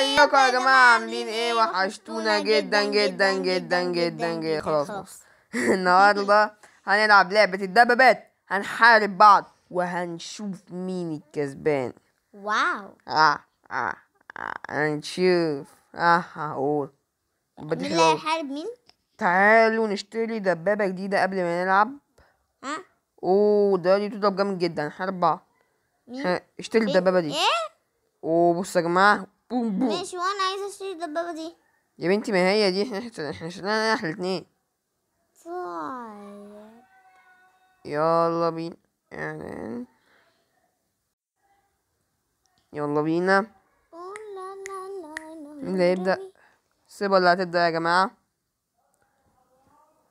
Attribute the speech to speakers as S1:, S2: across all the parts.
S1: ازيكم يا جماعه عاملين ايه وحشتونا جدا جدا جدا جدا جدا خلاص خلاص النهارده هنلعب لعبه الدبابات هنحارب بعض وهنشوف مين الكسبان واو اه اه هنشوف اه هقول مين اللي هيحارب مين تعالوا نشتري دبابه جديده قبل ما نلعب ها اوه ده دي تضرب جامد جدا هنحارب بعض اشتري الدبابه دي ايه وبصوا يا جماعه بوم بوم ماشي وانا عايزه اشتري الدبابه دي يا بنتي ما هي دي احنا احنا شلناها احنا الاتنين طيب. يلا بينا يعني يلا بينا مين اللي هيبدأ؟ سيبا اللي هتبدأ يا جماعة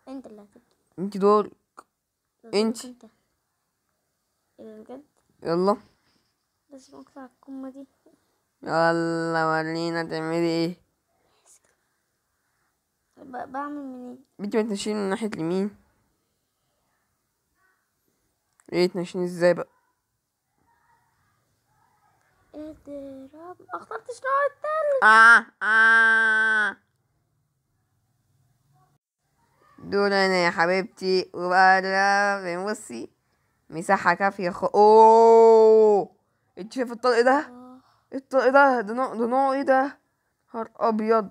S1: انت اللي هتبدأ انت دورك انت بجد يلا بس مقطع القمة دي يلا ورينا تعملي ايه بعمل منين بنتي ما من ناحية اليمين ايه تنشين ازاي بقى اضرب رب اخترتش نوع التالت اه اه دول انا يا حبيبتي وبقى بصي مساحة كافية خ... اوه انت شايف الطلق ده؟ آه. إيه, ايه ده ده نوع ده نوع ايه ده نهار ابيض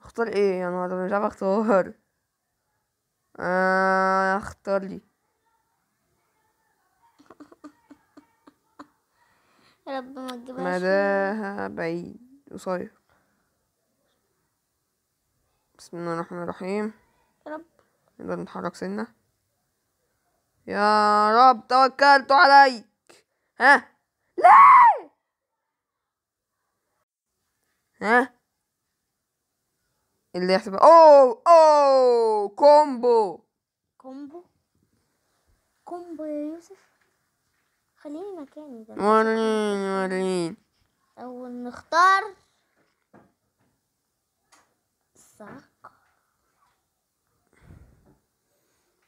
S1: اختار ايه يا نهار انا مش عارف اختار آه اختار لي يا رب ما تجيبهاش مداها بعيد قصير بسم الله الرحمن الرحيم يا رب نقدر نتحرك سنة يا رب توكلت عليك ها لا ها اللي يحسب اوه اوه كومبو كومبو كومبو يا يوسف خليني مكاني ده وريني وريني اول نختار صح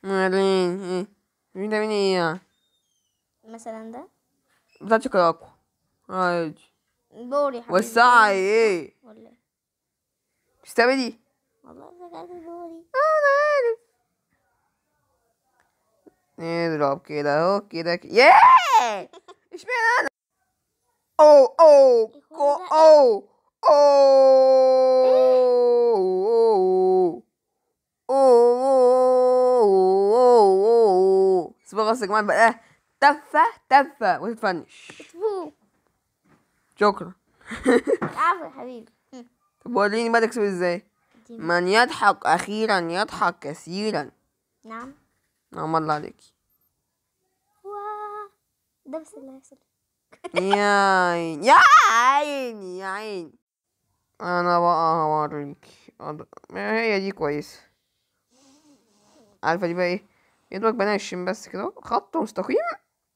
S1: وريني ايه مين ده مين ايه مثلا ده بتاع شوكولاكو عادي دوري حبيبي والساعة ايه؟ ولا مش دي والله فكرت دوري اه انا عارف نضرب كده اهو كده ياه اشمعنى انا؟ او او كو او او او او او او او او او او او او شكرا عفوا يا حبيبي طب وريني بقى تكسب ازاي من يضحك اخيرا يضحك كثيرا نعم نعم الله عليكي ده بس اللي هيحصل يا عيني يا عيني يا عيني انا بقى هوريك هي دي كويسه عارفه دي بقى ايه يدوك بنشم بس كده خط مستقيم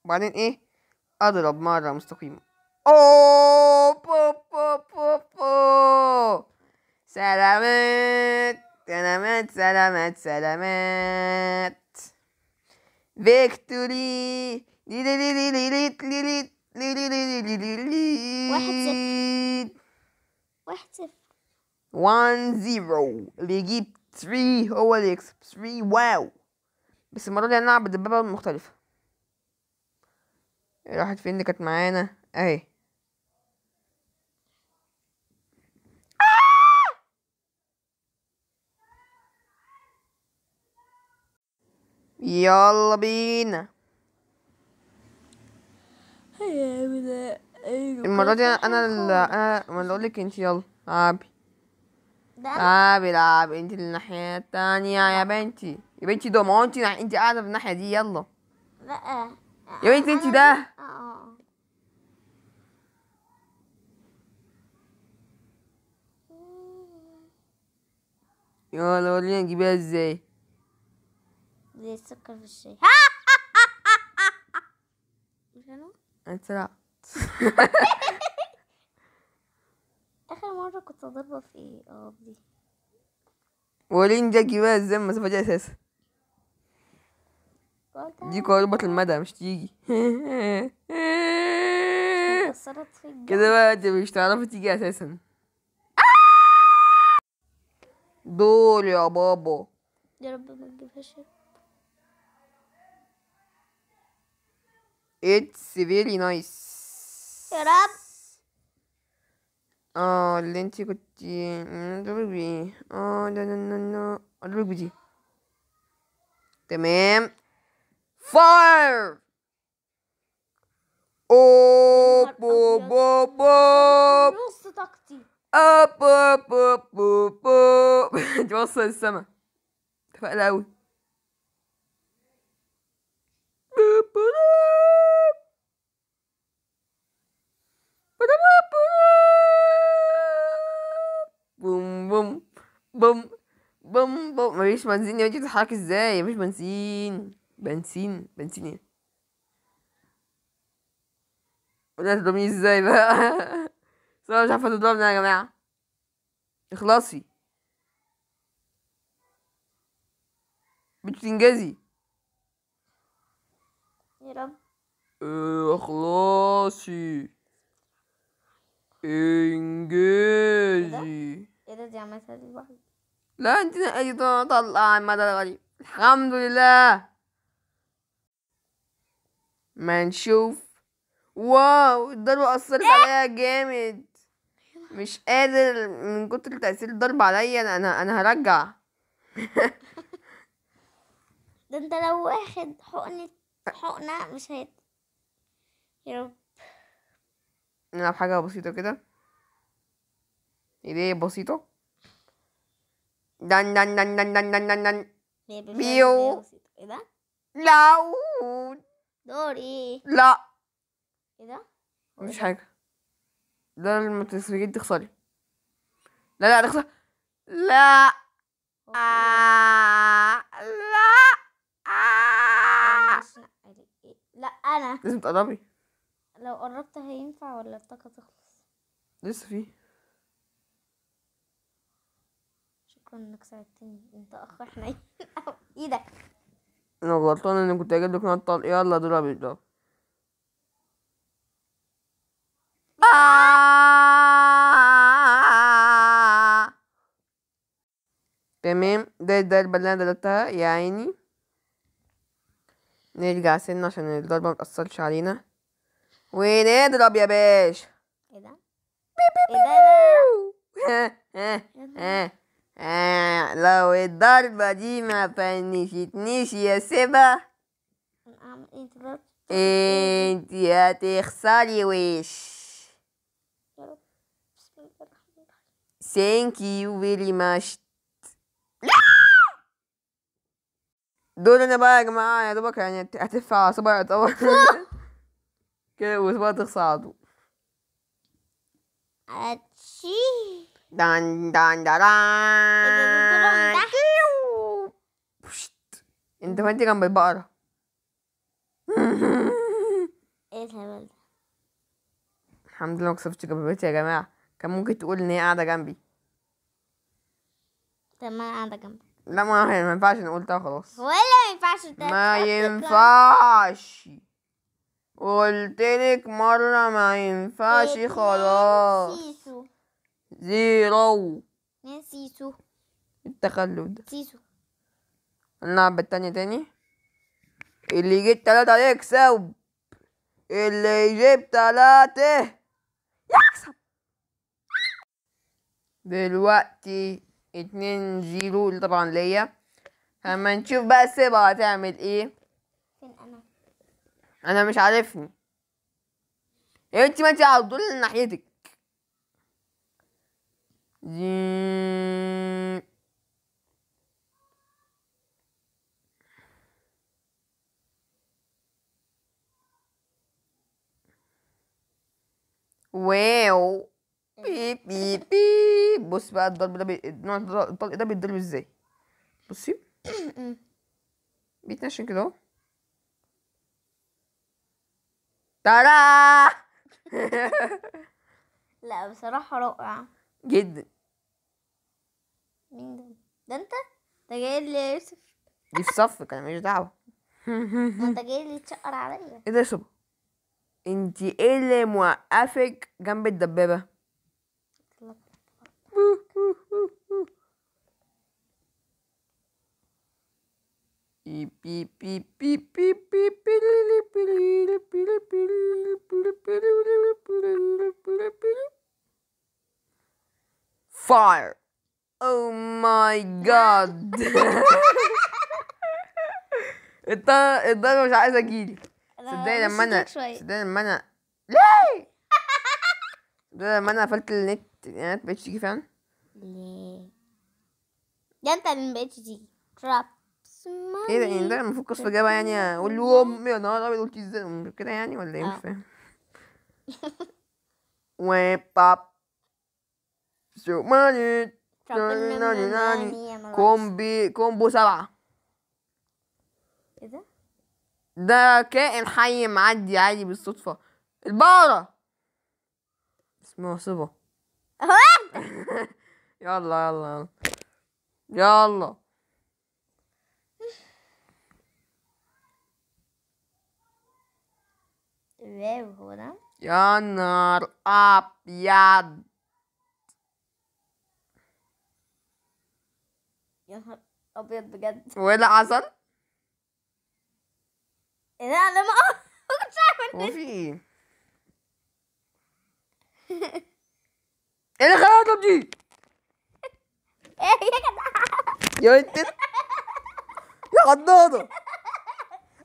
S1: وبعدين ايه اضرب مره مستقيمه Oh, po, لي لي لي لي لي لي لي لي واحد صفر واحد صفر 1 0 اللي يجيب 3 هو اللي يكسب 3 واو بس المره دي هنلعب بالدبابه المختلفه راحت فين اللي كانت معانا اهي يلا بينا المرة دي انا انا انا اقول لك انت يلا العبي العبي العبي انت الناحية التانية يا بنتي يا بنتي دوم انت انت قاعدة في الناحية دي يلا لا يا بنتي انت ده اه. يلا ورينا نجيبها ازاي زي السكر في الشاي انت لا اخر مرة كنت اضربه في ايه اه دي ولين جاكي بقى ازاي ما دي اساسا دي قربة المدى مش تيجي كده بقى انت مش تعرفي تيجي اساسا آه! دول يا بابا يا رب ما تجيبهاش It's very nice. يا رب اه اللي انت كنت اضربك بايه اه لا لا لا لا اضربك بدي تمام فاير اوب اوب اوب اوب نص طاقتي اوب اوب اوب اوب اوب توصل السما اتفقنا قوي بوم بوم بوم بوم بوم مفيش بنزين يا بنتي بتتحرك ازاي مفيش بنزين بنزين بنزين ايه ولا تضربني ازاي بقى بس انا مش عارفه تضربني يا جماعه اخلصي بتنجزي يا رب إخلاصي إيه، إنجازي إيه, إيه ده دي عملتها دي لوحدي لا أنت نقيتي طلع المدى الغريب الحمد لله ما نشوف واو الضربة أثرت إيه؟ عليا جامد مش قادر من كتر تأثير الضرب عليا أنا أنا هرجع ده أنت لو واخد حقنة حقنة مش هت يا رب نلعب حاجة بسيطة كده ايديه بسيطة دن دن دن دن دن دن دن بيو ايه ده؟ لاود دور لا ايه ده؟ مفيش حاجة لا لما تسجلي تخسري لا لا تخسري لا آه. انا لازم تقربي لو قربت هينفع ولا الطاقه تخلص لسه فيه شكرا انك ساعدتني انت اخ احنا ايدك انا غلطان اني كنت اجيب لك نقطه يلا اضربي اضرب آه. تمام ده ده البلانه اللي يا عيني نرجع سنة عشان الضربة ما تأثرش علينا ونضرب يا باشا ايه ده؟ إيه لو الضربة دي ما فنشتنيش يا سبا إيه؟ إيه؟ انت هتخسري وش Thank you very much دول انا بقى يا جماعه يا دوبك يعني هتف على صباعي طبعا كده وصباعي تصعده اتشي دان دان دان إيه انت ما انت جنب البقره ايه ده الحمد لله ما كسفتش يا جماعه كان ممكن تقول ان هي قاعده جنبي طب ما انا قاعده جنبي لا ما ما ينفعش نقول ده خلاص ولا ما ينفعش ما ينفعش قلتلك مرة ما ينفعش إيه، خلاص سيسو زيرو مين سيسو إيه التخلف ده سيسو نلعب التانية تاني اللي يجيب تلاتة يكسب اللي يجيب تلاتة يكسب دلوقتي اتنين زيرو طبعا ليا اما نشوف بقى سبعة هتعمل ايه انا مش عارفني إيه انت ما انت على طول ناحيتك زي... واو بي بي بي بص بقى الضرب ده نوع الطلق ده بيتضرب ازاي بصي بيتنشن كده اهو ترى لا بصراحة رائعه جدا مين ده؟ ده انت؟ ده جاي لي يا يوسف دي في صفك انا ماليش دعوة انت جاي لي تشقر عليا ايه ده يا انت ايه اللي موقفك جنب الدبابة؟ Fire. Oh my god. انت انت مش عايز اجيلي صدقني لما انا صدقني لما انا ليه صدقني لما انا قفلت النت النت مبقتش تيجي فعلا ليه ده انت اللي مبقتش تيجي كراب ايه ده يعني ده المفروض قصه اجابه يعني اقول له امي يا نهار ابيض قلت ازاي كده يعني ولا ايه مش آه. فاهم باب سو ماني كومبي كومبو سبعة ايه ده كائن حي معدي عادي بالصدفة البقرة اسمها صبا يلا يلا يلا يلا واو ده يا نهار أبيض يا نهار أبيض بجد وإيه اللي حصل؟ إيه ده أنا ما كنتش عارفة ايه في إيه؟ إيه اللي الغلطة دي؟ إيه يا جدعان يا انت يا غدارة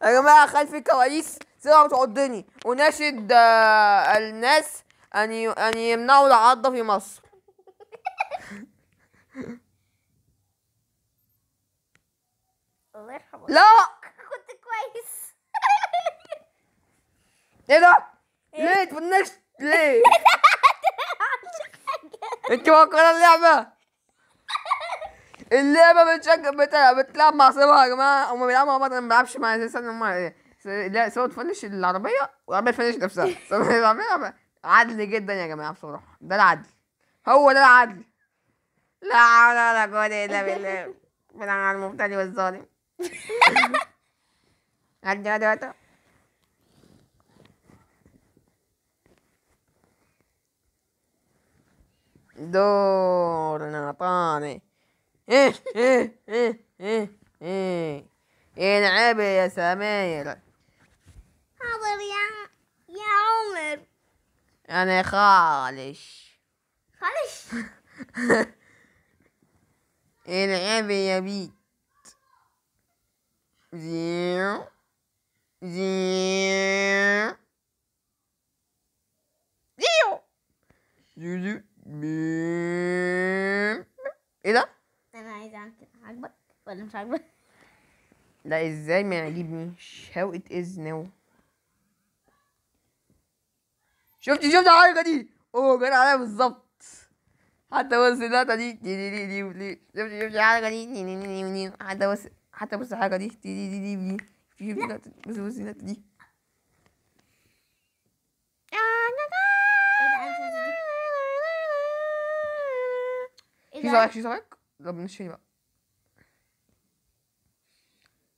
S1: يا جماعة خلف الكواليس سلعة تعضني وناشد آه، الناس أن أن يمنعوا العض في مصر الله يرحمه لا كنت كويس ايه ده؟ إيه؟ ليه تفنشت ليه؟ انت مفكرة اللعبة اللعبة بتشجع بتلعب مع صاحبها يا جماعة هم بيلعبوا مع بعض ما بيلعبش مع اساسا ايه لا سواء تفنش العربيه والعربيه تفنش نفسها العربيه عدل جدا يا جماعه بصراحه ده العدل هو ده العدل لا حول ولا قوه الا بالله من على المبتدئ والظالم عدي عدي عدي دورنا طاني ايه ايه ايه ايه ايه انعبي يا سمير حاضر يا يا عمر أنا خالش خالش إيه العبي يا بيت زيو زيو زيو زيو زيو ايه ده؟ انا عايزه اعمل عاجبك ولا مش عاجبك؟ لا ازاي ما يعجبنيش؟ How it is now شفت شفت الحركه دي اوه جت عليا بالظبط حتى بص اللقطه دي دي دي دي دي, شفت شفت الحركه دي دي دي دي, دي. حتى بص حتى بص الحركه دي دي دي دي دي, دي. شفت بص بص اللقطه دي إيه في صوابعك في صوابعك طب نشيني بقى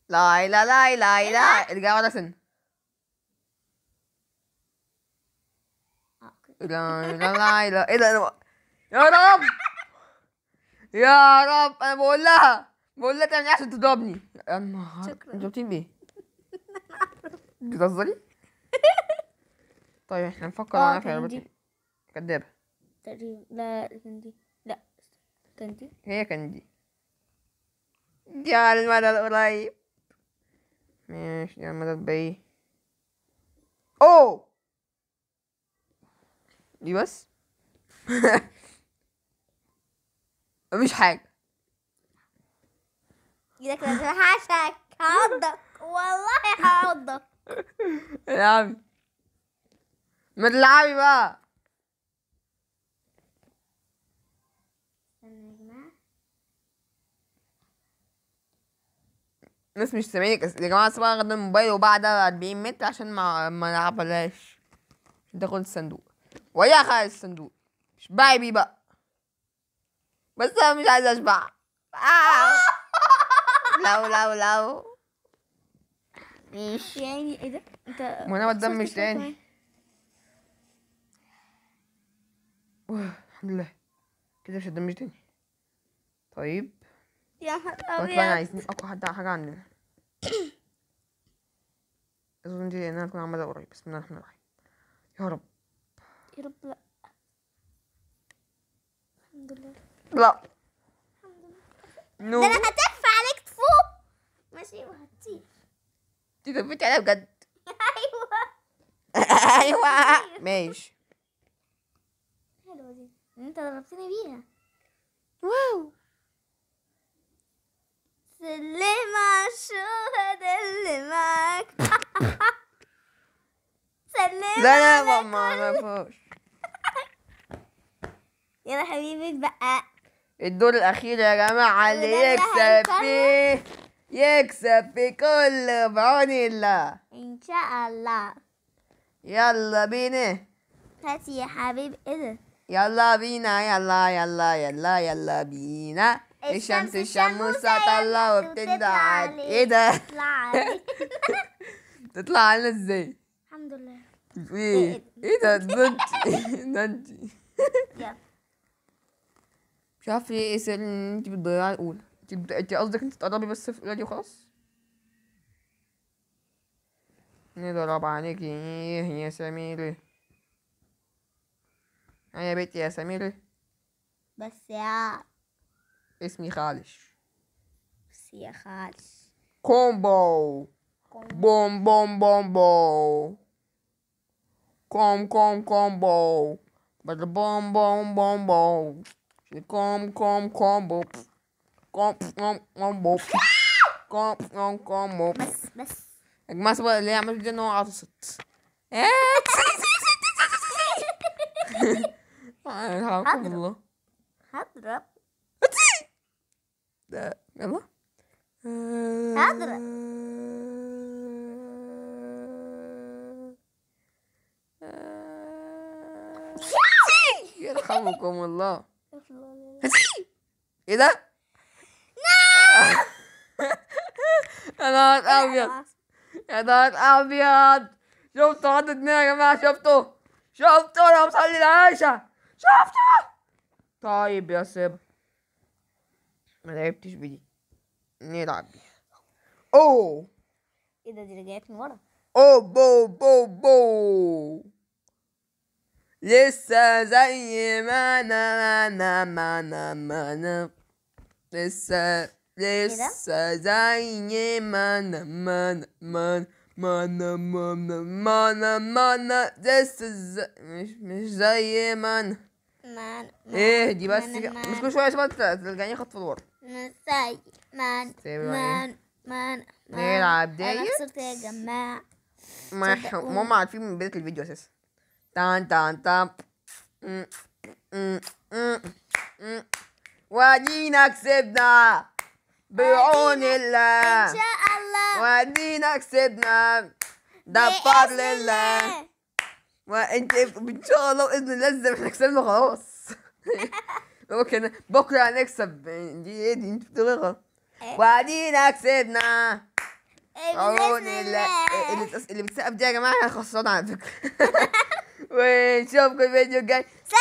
S1: لا لا لا لا لا ارجع ورا سن لا لا لا لا ايه ده أنا... يا رب يا رب انا بقول لها بقول لها تعمل عشان تضربني يا نهار شكرا انت بتقولي ايه؟ بتهزري؟ طيب احنا نفكر معانا آه، في كدابة تقريبا لا كندي لا كندي هي كندي دي على المدى القريب ماشي دي على المدى البعيد اوه دي بس مفيش حاجة ايدك كده هعشك هعضك والله هعضك العبي ما تلعبي بقى الناس مش سامعينك يا جماعه سيبوا اخد الموبايل وبعدها 40 متر عشان ما ما نلعبهاش تاخد الصندوق ويا خالص الصندوق اشبعي بيه بقى بس انا مش عايزه اشبع آه. لو لو لو مش يعني ايه ده انت ما انا ما مش تاني الحمد لله كده مش هتدمش تاني طيب يا حد ابيض عايزين اقوى حد حاجه عندنا اظن دي انا هكون عماله قريب بسم الله الرحمن الرحيم يا رب يا رب لا الحمد لله لا الحمد لله ده انا هتكفى عليك تفوق ماشي وهتطير تدبيت عليها بجد ايوه ايوه ماشي حلوه دي انت ضربتني بيها واو سلمى الشهداء اللي معاك سلمى لا لا ما ما ما يلا حبيبي بقى الدور الاخير يا جماعه اللي يكسب فيه يكسب في كل بعون الله ان شاء الله يلا بينا هات يا حبيب ايه يلا بينا يلا يلا يلا يلا بينا الشمس الشموسة تطلع وبتدعى على ايه ده؟ تطلع علينا ازاي؟ الحمد لله ايه؟ ايه ده؟ إيه ده انت إيه ده انت مش عارف ليه ايه اللي انت بتضيعي الاولى انت انت قصدك انت تقربي بس في الاولى وخلاص نضرب عليك ايه يا سميرة يا بيتي يا سميرة بس يا اسمي خالش بس يا خالش كومبو بوم بوم بوم بو كوم كوم كومبو بوم بوم بوم بوم Şimdi kom kom combo. Kom kom combo. Kom kom combo. بس بس يا جماعة سبق اللي هي عملت دي ان هو عطست. ايه الله. هضرب. ده يلا. هضرب. يرحمكم الله ايه ده؟ يا نهار ابيض يا نهار ابيض شفتوا حد مين يا جماعه شفتوا شفتوا انا بصلي العشاء شفتوا طيب يا سيب ما لعبتش بدي نلعب بيها اوه ايه ده دي رجعت من ورا اوه بو بو بو لسه زي ما انا انا ما انا ما انا لسه لسه زي ما انا ما انا ما انا ما انا ما انا ما انا ما انا لسه مش مش زي ما انا ايه دي بس مش كل شويه شباب ترجعيني خطوه لورا زي ما انا ما انا نلعب دايت انا خسرت يا جماعه ماما عارفين من بدايه الفيديو اساسا تان تان تان ودينا كسبنا بعون الله إن شاء الله ودينا كسبنا
S2: ده بفضل
S1: الله وانت ان شاء الله باذن الله لازم احنا كسبنا خلاص اوكي بكره هنكسب دي ايه دي انت بتقولي غلط وادينا كسبنا بعون الله اللي بتسقف دي يا جماعه خسران على فكره Wait, so good with you guys.